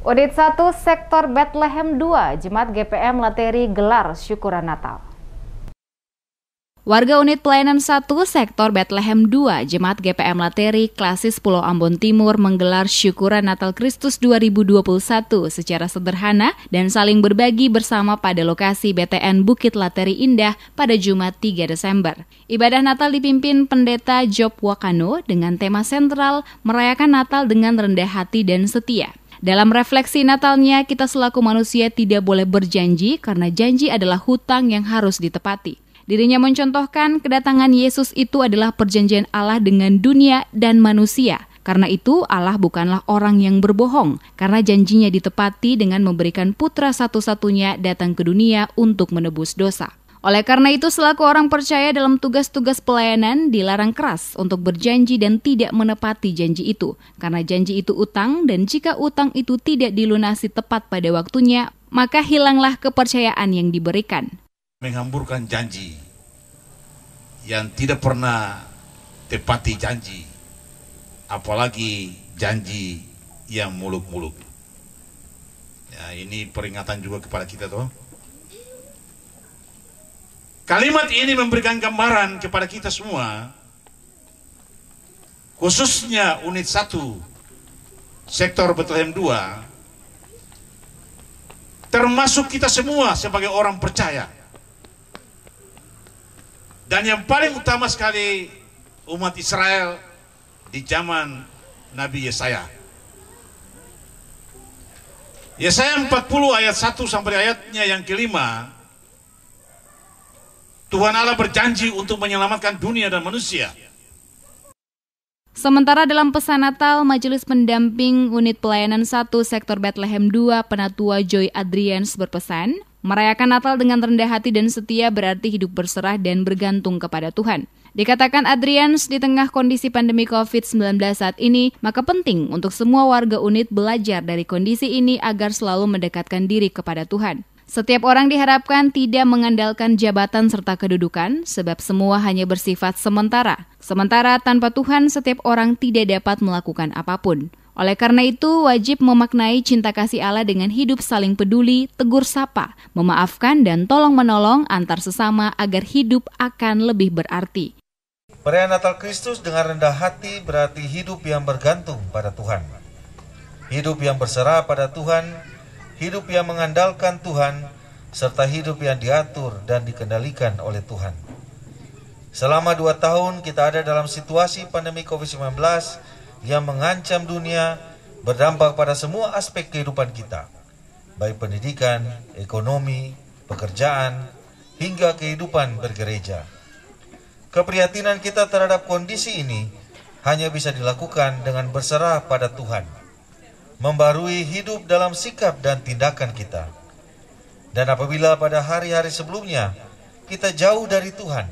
Unit 1 Sektor Bethlehem 2, Jemaat GPM Lateri gelar syukuran Natal. Warga unit pelayanan 1 sektor Bethlehem 2 Jemaat GPM Lateri Klasis Pulau Ambon Timur menggelar syukuran Natal Kristus 2021 secara sederhana dan saling berbagi bersama pada lokasi BTN Bukit Lateri Indah pada Jumat 3 Desember. Ibadah Natal dipimpin Pendeta Job Wakano dengan tema sentral merayakan Natal dengan rendah hati dan setia. Dalam refleksi Natalnya, kita selaku manusia tidak boleh berjanji karena janji adalah hutang yang harus ditepati. Dirinya mencontohkan kedatangan Yesus itu adalah perjanjian Allah dengan dunia dan manusia. Karena itu Allah bukanlah orang yang berbohong, karena janjinya ditepati dengan memberikan putra satu-satunya datang ke dunia untuk menebus dosa. Oleh karena itu, selaku orang percaya dalam tugas-tugas pelayanan, dilarang keras untuk berjanji dan tidak menepati janji itu, karena janji itu utang, dan jika utang itu tidak dilunasi tepat pada waktunya, maka hilanglah kepercayaan yang diberikan. Menghamburkan janji yang tidak pernah tepati janji, apalagi janji yang muluk-muluk. Ya, ini peringatan juga kepada kita, tuh. Kalimat ini memberikan gambaran kepada kita semua, khususnya unit 1, sektor Bethlehem 2, termasuk kita semua sebagai orang percaya. Dan yang paling utama sekali umat Israel di zaman Nabi Yesaya. Yesaya 40 ayat 1 sampai ayatnya yang kelima, Tuhan Allah berjanji untuk menyelamatkan dunia dan manusia. Sementara dalam pesan Natal, Majelis Pendamping Unit Pelayanan 1 Sektor Bethlehem 2 Penatua Joy Adrians berpesan, merayakan Natal dengan rendah hati dan setia berarti hidup berserah dan bergantung kepada Tuhan. Dikatakan Adrians, di tengah kondisi pandemi COVID-19 saat ini, maka penting untuk semua warga unit belajar dari kondisi ini agar selalu mendekatkan diri kepada Tuhan. Setiap orang diharapkan tidak mengandalkan jabatan serta kedudukan, sebab semua hanya bersifat sementara. Sementara tanpa Tuhan, setiap orang tidak dapat melakukan apapun. Oleh karena itu, wajib memaknai cinta kasih Allah dengan hidup saling peduli, tegur sapa, memaafkan, dan tolong-menolong antar sesama agar hidup akan lebih berarti. Perayaan Natal Kristus dengan rendah hati berarti hidup yang bergantung pada Tuhan. Hidup yang berserah pada Tuhan hidup yang mengandalkan Tuhan, serta hidup yang diatur dan dikendalikan oleh Tuhan. Selama dua tahun kita ada dalam situasi pandemi COVID-19 yang mengancam dunia berdampak pada semua aspek kehidupan kita, baik pendidikan, ekonomi, pekerjaan, hingga kehidupan bergereja. Keprihatinan kita terhadap kondisi ini hanya bisa dilakukan dengan berserah pada Tuhan membarui hidup dalam sikap dan tindakan kita. Dan apabila pada hari-hari sebelumnya kita jauh dari Tuhan,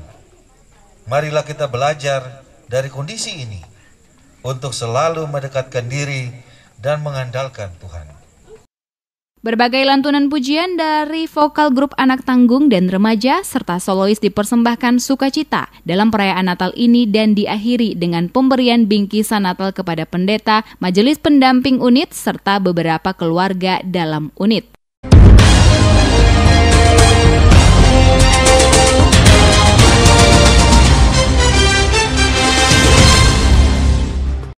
marilah kita belajar dari kondisi ini untuk selalu mendekatkan diri dan mengandalkan Tuhan. Berbagai lantunan pujian dari vokal grup anak tanggung dan remaja serta solois dipersembahkan sukacita dalam perayaan Natal ini dan diakhiri dengan pemberian bingkisan Natal kepada pendeta, majelis pendamping unit, serta beberapa keluarga dalam unit.